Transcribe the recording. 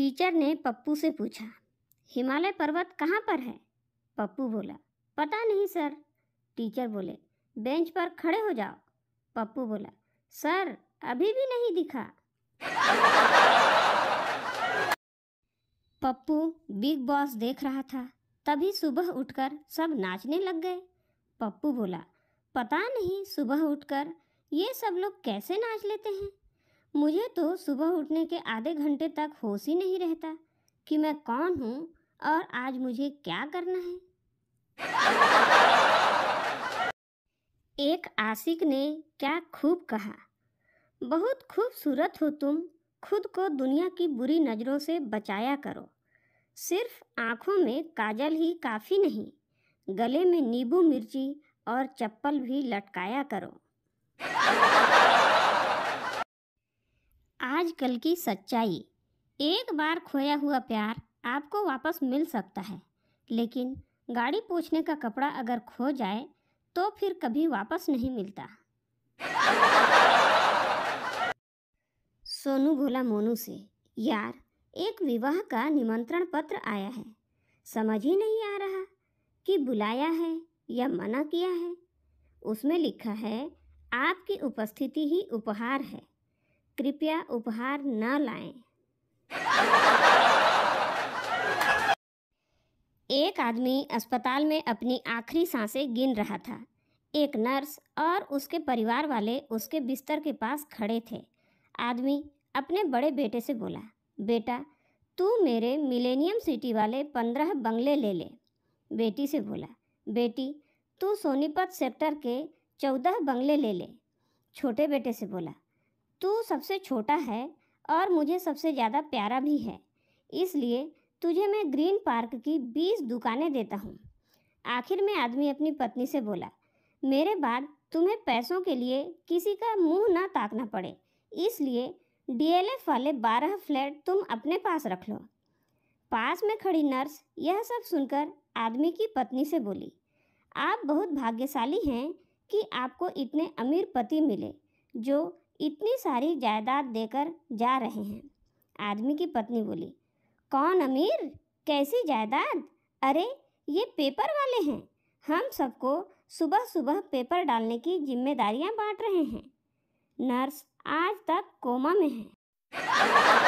Teacher ने पप्पू से पूछा हिमालय पर्वत कहाँ पर है पप्पू बोला पता नहीं सर टीचर बोले बेंच पर खड़े हो जाओ पप्पू बोला सर अभी भी नहीं दिखा पप्पू बिग बॉस देख रहा था तभी सुबह उठकर सब नाचने लग गए पप्पू बोला पता नहीं सुबह उठकर ये सब लोग कैसे नाच लेते हैं मुझे तो सुबह उठने के आधे घंटे तक होश ही नहीं रहता कि मैं कौन हूँ और आज मुझे क्या करना है एक आशिक ने क्या खूब कहा बहुत खूबसूरत हो तुम खुद को दुनिया की बुरी नज़रों से बचाया करो सिर्फ आँखों में काजल ही काफ़ी नहीं गले में नींबू मिर्ची और चप्पल भी लटकाया करो आजकल की सच्चाई एक बार खोया हुआ प्यार आपको वापस मिल सकता है लेकिन गाड़ी पूछने का कपड़ा अगर खो जाए तो फिर कभी वापस नहीं मिलता सोनू बोला मोनू से यार एक विवाह का निमंत्रण पत्र आया है समझ ही नहीं आ रहा कि बुलाया है या मना किया है उसमें लिखा है आपकी उपस्थिति ही उपहार है कृपया उपहार न लाएं। एक आदमी अस्पताल में अपनी आखिरी सांसें गिन रहा था एक नर्स और उसके परिवार वाले उसके बिस्तर के पास खड़े थे आदमी अपने बड़े बेटे से बोला बेटा तू मेरे मिलेनियम सिटी वाले पंद्रह बंगले ले ले बेटी से बोला बेटी तू सोनीपत सेक्टर के चौदह बंगले ले ले छोटे बेटे से बोला तू सबसे छोटा है और मुझे सबसे ज़्यादा प्यारा भी है इसलिए तुझे मैं ग्रीन पार्क की बीस दुकानें देता हूँ आखिर में आदमी अपनी पत्नी से बोला मेरे बाद तुम्हें पैसों के लिए किसी का मुंह ना ताकना पड़े इसलिए डीएलएफ वाले बारह फ्लैट तुम अपने पास रख लो पास में खड़ी नर्स यह सब सुनकर आदमी की पत्नी से बोली आप बहुत भाग्यशाली हैं कि आपको इतने अमीर पति मिले जो इतनी सारी जायदाद देकर जा रहे हैं आदमी की पत्नी बोली कौन अमीर कैसी जायदाद अरे ये पेपर वाले हैं हम सबको सुबह सुबह पेपर डालने की जिम्मेदारियां बांट रहे हैं नर्स आज तक कोमा में है